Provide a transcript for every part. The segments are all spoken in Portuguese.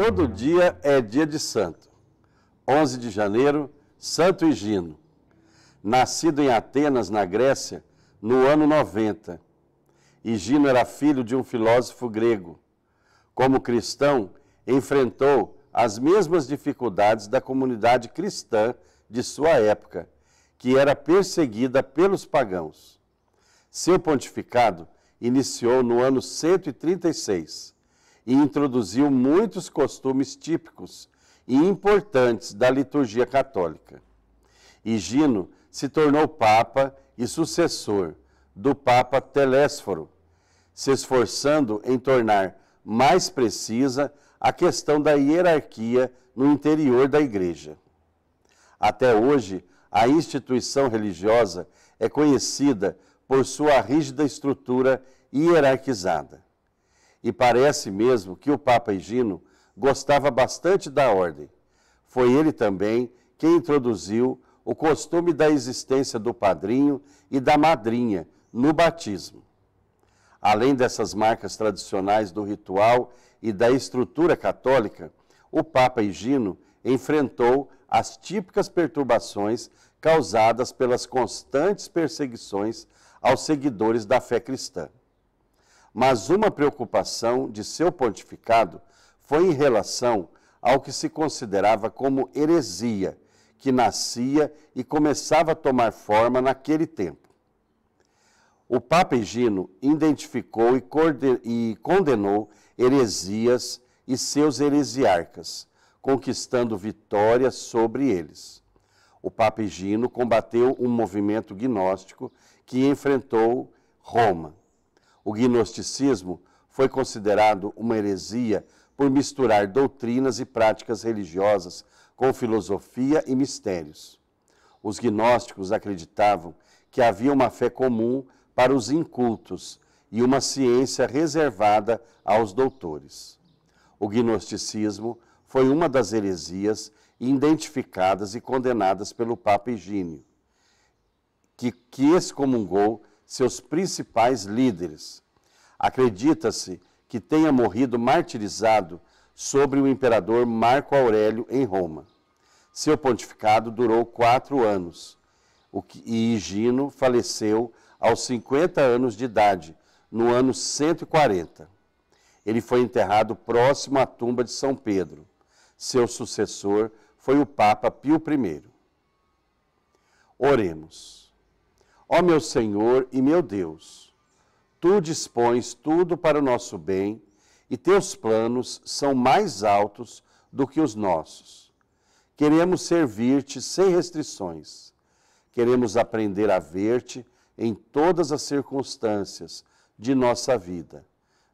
Todo dia é dia de santo. 11 de janeiro, Santo Higino. Nascido em Atenas, na Grécia, no ano 90. Higino era filho de um filósofo grego. Como cristão, enfrentou as mesmas dificuldades da comunidade cristã de sua época, que era perseguida pelos pagãos. Seu pontificado iniciou no ano 136 e introduziu muitos costumes típicos e importantes da liturgia católica. Higino se tornou papa e sucessor do papa Telésforo, se esforçando em tornar mais precisa a questão da hierarquia no interior da igreja. Até hoje, a instituição religiosa é conhecida por sua rígida estrutura hierarquizada e parece mesmo que o Papa Higino gostava bastante da ordem. Foi ele também quem introduziu o costume da existência do padrinho e da madrinha no batismo. Além dessas marcas tradicionais do ritual e da estrutura católica, o Papa Higino enfrentou as típicas perturbações causadas pelas constantes perseguições aos seguidores da fé cristã mas uma preocupação de seu pontificado foi em relação ao que se considerava como heresia, que nascia e começava a tomar forma naquele tempo. O Papa Egino identificou e condenou heresias e seus heresiarcas, conquistando vitória sobre eles. O Papa Egino combateu um movimento gnóstico que enfrentou Roma. O gnosticismo foi considerado uma heresia por misturar doutrinas e práticas religiosas com filosofia e mistérios. Os gnósticos acreditavam que havia uma fé comum para os incultos e uma ciência reservada aos doutores. O gnosticismo foi uma das heresias identificadas e condenadas pelo Papa Higínio, que, que excomungou seus principais líderes. Acredita-se que tenha morrido martirizado sobre o imperador Marco Aurélio em Roma. Seu pontificado durou quatro anos e Higino faleceu aos 50 anos de idade, no ano 140. Ele foi enterrado próximo à tumba de São Pedro. Seu sucessor foi o Papa Pio I. Oremos. Ó meu Senhor e meu Deus, tu dispões tudo para o nosso bem e teus planos são mais altos do que os nossos. Queremos servir-te sem restrições. Queremos aprender a ver-te em todas as circunstâncias de nossa vida,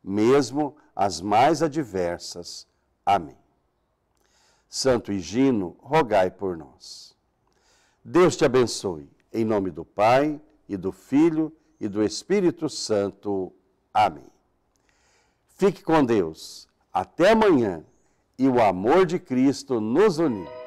mesmo as mais adversas. Amém. Santo Higino, rogai por nós. Deus te abençoe em nome do Pai, e do Filho, e do Espírito Santo. Amém. Fique com Deus. Até amanhã e o amor de Cristo nos unir.